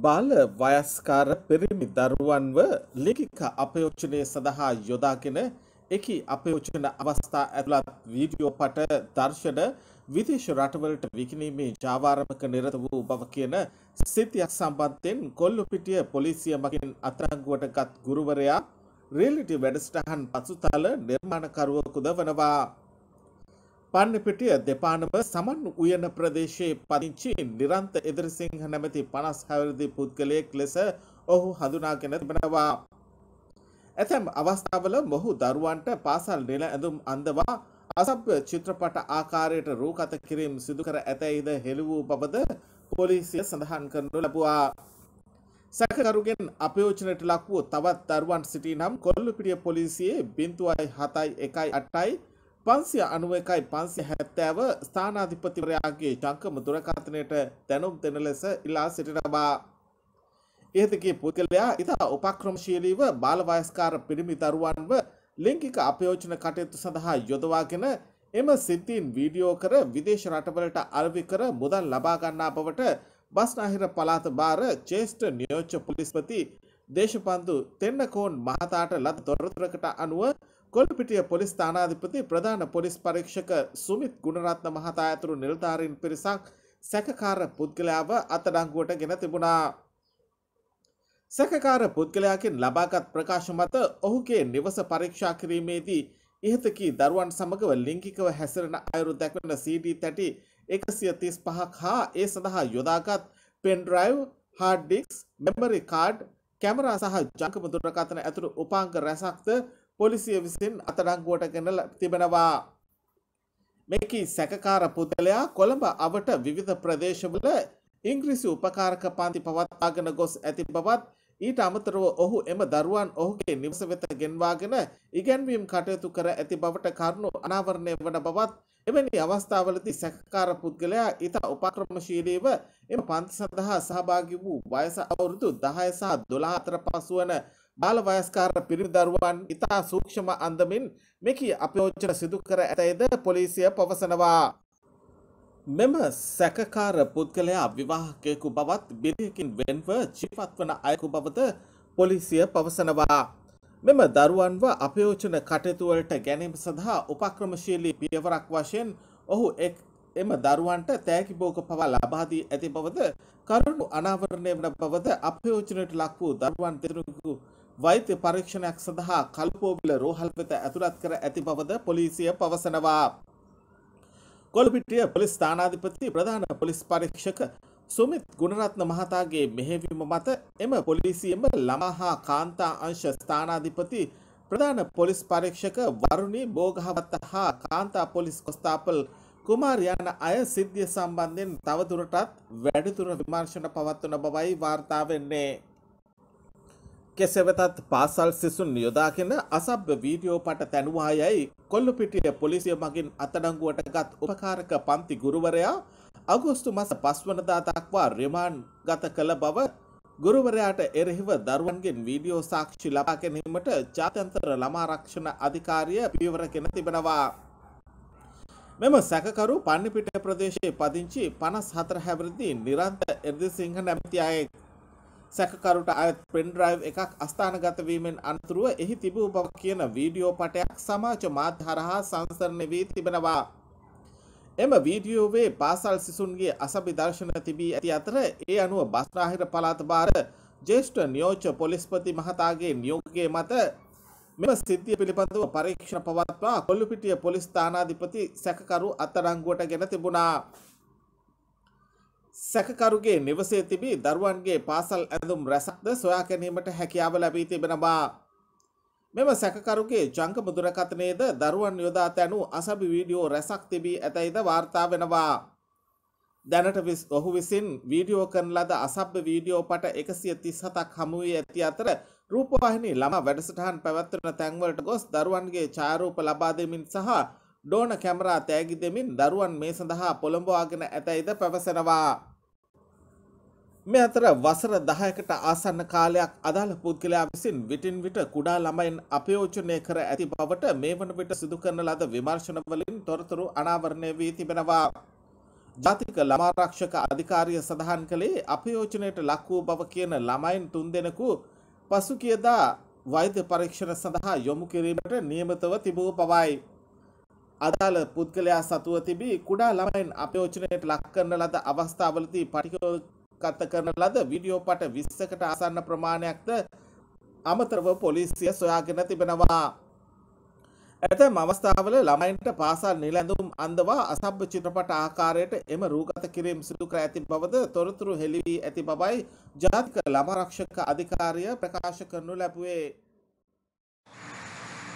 බාල වයස්කාර පිරිමි දරුවන්ව ලිඛික අපයෝජනය සඳහා යොදාගෙන එකී අපයෝජන අවස්ථා ඇතුළත් වීඩියෝ පට දර්ශන විදේශ රටවලට විකිණීමේ ජාවාරමක නිරත වූ බව කියන සිතියක් සම්බන්ධයෙන් කොල්ලුපිටිය පොලිසිය මගින් අත්අඩංගුවට ගත් ගුරුවරයා රියලිටි වැඩසටහන් පසුතල නිර්මාණකරුවෙකු ද වනවා. පන්නපිටිය දෙපානම සමන් උයන ප්‍රදේශයේ පදිංචි නිරන්ත එදිරිසිංහ නැමැති පනස් හැවරදි පුද්ගලයෙක් ලෙස ඔහු හඳුනාගෙන තිබෙනවා. ඇතැම් අවස්ථාවල මොහු දරුවන්ට පාසල් නිල ඇඳුම් අඳවා අසභ්‍ය චිත්‍රපට ආකාරයට රූකත කිරීම් සිදුකර ඇතැයිද හෙළි වූ බවද පොලිසිය සඳහන් කරනු ලැබුවා. සැකකරුගෙන් අපයෝචනයට ලක්වූ තවත් දරුවන් සිටි නම් කොල්ලුපිටිය පොලිසියේ බින්තුවයි හතයි එකයි අට්ටයි පන්සිය අනුව එකයි පන්සි හැත්තෑව ස්ථානාධිපතිවරයාගේ ටංකම දුරකථනයට දැනුම් දෙන ලෙස ඉල්ලා සිටිනවා. ඒතකේ පුද්ගලයා ඉතා උපක්‍රමශීලීව බාලවයස්කාර පිරිමි දරුවන්ව ලිංකික අපයෝජන කටයුතු සඳහා යොදවාගෙන එම සිද්ධීන් වීඩියෝ කර විදේශ රටවලට අල්වි කර මුදල් ලබාගන්නා බවට බස්නාහිර පලාත බාර චේෂ්ට නියෝච්ච පොලිස්පති දේශපන්දු තෙන්නකෝන් මහතාට ලද තොරතුරකට අනුව කොල්පිටිය පොලිස් ස්ථානාධිපති ප්‍රධාන පොලිස් පරීක්ෂක සුමිත් ගුණරත්න මහතා ඇතුළු නිලධාරීන් පිරිසක් සැකකාර පුද්ගලයාව අතඩංගුවට ගෙන තිබුණා. සැකකාර පුද්ගලයාකින් ලබාගත් ප්‍රකාශ මත ඔහුගේ නිවස පරීක්ෂා කිරීමේදී ඉහතකී දරුවන් සමගව ලිංකිකව හැසිරෙන අයුරු දැක්වෙන CD තැටි එකසිය තිස් පහක් හා ඒ සඳහා යොදාගත් pendrive hard disks memory card camera සහ ජංකම දුරකථන ඇතුළු උපාංග රැසක්ද පොලිසිය විසින් අතඩංගුවට ගැනල තිබෙනවා. මෙකි සැකකාර පුතලයා කොළඹ අවට විවිධ ප්‍රදේශවල ඉංග්‍රිසි උපකාරක පන්ති පවත්වාගෙන ගොස් ඇති බවත් ඊට අමතරව ඔහු එම දරුවන් ඔහුගේ නිවස වෙත ගෙන්වාගෙන ඉගැන්වීම් කටයුතු කර ඇති බවට කරුණු අනාවරණය වන බවත් එවැනි අවස්ථාවලදී සැකකාර පුද්ගලයා ඉතා උපක්‍රමශීලීව එම පන්ති සඳහා සහභාගි වූ වයස අවුරුදු දහය සහ දොළහතර පසුවන බාලවයස්කාර පිරිදරුවන් ඉතා සූක්ෂම අන්දමින් මෙකි අපයෝචන සිදුකර ඇතයිද පොලිසිය පවසනවා. මෙම සැකකාර පුද්ගලයා විවාහකයකු බවත් බිරියකින් වෙන්ව ජීපත්වන අයකු බවද පොලිසිය පවසනවා. මෙම දරුවන්ව අපයෝචන කටයතුවලට ගැනීම සඳහා උපක්‍රමශීලී පියවරක් වශයෙන් ඔහු එක් එම දරුවන්ට තෑකි බෝක පවා ලබාදී ඇති බවද කරුණු අනාවරණය වන බවද අපයෝචනයට ලක් වූ දරුවන් දෙරෙකු වෛද්‍ය පරීක්ෂණයක් සඳහා කල්පෝවිල රෝහල් වෙත ඇතුළත් කර ඇති බවද පොලිසිය පවසනවා. කොළඹිටිය පොලිස් ස්ථානාධිපති ප්‍රධාන පොලිස් පරීක්ෂක සුමිත් ගුණරත්න මහතාගේ මෙහෙවීම මත එම පොලිසියම ළමා හා කාන්තා අංශ ස්ථානාධිපති ප්‍රධාන පොලිස් පරීක්ෂක වරුණි බෝගහවත්ත හා කාන්තා පොලිස් කොස්තාපල් කුමාරයන අය සිද්ධිය සම්බන්ධයෙන් තවදුරටත් වැඩිතුර විමර්ශන පවත්වන බවයි වාර්තා වෙන්නේ. කෙසෙවතත් පාසල් සිසුන් යොදාගෙන අසභ්‍ය වීඩියෝ පට තැනවා යැයි කොල්ලුපිටිය පොලිසිය මගින් අතඩංගුවට ගත් උපකාරක පන්ති ගුරුවරයා අගෝස්තු මස පස්වනදා දක්වා රිමාන්් ගත කළ බව ගුරුවරයාට එරෙහිව දරුවන්ගෙන් වීඩියෝ සාක්ෂි ලබා ගැනීමට ජාත්‍යන්තර ළමාරක්ෂණ අධිකාරිය පියවරගෙන තිබෙනවා. මෙම සැකකරු පන්නිපිට ප්‍රදේශයේ පදිංචි පනස් හතර හැවිරිදි නිරන්ත එර්දිසිංහ නැමති අයෙක්. සැකකරුට අයත් පෙන්ඩ්‍රයිව් එකක් අස්ථානගතවීමෙන් අනතුරුව එහි තිබූ බව කියන වීඩියෝ පටයක් සමාජ මාධ්‍යරහා සංසරණය වී තිබෙනවා. එම වීඩියෝවේ පාසල් සිසුන්ගේ අසභි දර්ශන තිබී ඇති අතර ඒ අනුව බස්්‍රාහිර පලාත භාර ජේෂ්ඨ නියෝච්ච පොලිස්පති මහතාගේ නියෝගගේ මත මෙම සිද්ධිය පිළිබඳව පරීක්ෂණ පවත්වා කොල්ලුපිටිය පොලිස් ස්ථානාධිපති සැකකරු අත්තරංගුවට ගෙන තිබුණා. සැකකරුගේ නිවසේ තිබී දරුවන්ගේ පාසල් ඇඳුම් රැසක්ද සොයා ගැනීමට හැකියාව ලැබී තිබෙනවා. මෙම සැකකරුගේ ජංක මුදුරකතනයේද දරුවන් යොදා තැනු අසභි වීඩියෝ රැසක් තිබී ඇතැයිද වාර්තා වෙනවා. දැනට විස් ඔහු විසින් වීඩියෝ කරන ලද අසභ්‍ය වීඩියෝ පට එකසිය තිස් හතක් හමුවී ඇති අතර රූපවාහිනි ළම වැඩසටහන් පැවැත්වන තැන්වලට ගොස් දරුවන්ගේ චාරූප ලබා දෙමින් සහ ඩෝන කැමරා තෑගි දෙමින් දරුවන් මේ සඳහා පොළඹවාගෙන ඇතැයිද පැවසෙනවා. මේ අතර වසර දහයකට ආසන්න කාලයක් අදාළ පුද්ගලයා විසින් විටින් විට කුඩා ළමයින් අපයෝචනය කර ඇති බවට මේ වන විට සිදු කරන ලද විමර්ශනවලින් තොරතුරු අනාවරණය වී තිබෙනවා. ජාතික ළමාරක්ෂක අධිකාරිය සඳහන් කළේ අපයෝචනයට ලක් වූ බව කියන ළමයින් තුන් දෙනෙකු පසුකියදා වෛද්‍ය පරීක්ෂණ සඳහා යොමු කිරීමට නියමිතව තිබූ පවයි. අදාළ පුද්ගලයා සතුව තිබී කුඩා ළමයින් අපයෝචනයට ලක් කරන ලද අවස්ථාවලදී පටිකගත කරන ලද විඩියෝ පට විස්සකට ආසන්න ප්‍රමාණයක්ද අමතරව පොලිසිය සොයාගෙන තිබෙනවා. ඇතැම් අවස්ථාවල ළමයින්ට පාසල් නිලැඳුම් අඳවා අසභ්‍ය චිත්‍රපට ආකාරයට එම රූගත කිරීම සිදු කර ඇති බවද තොරතුරු හෙළිවී ඇති බවයි ජාතික ළමරක්ෂක අධිකාරිය ප්‍රකාශ කරනු ලැබුවේ.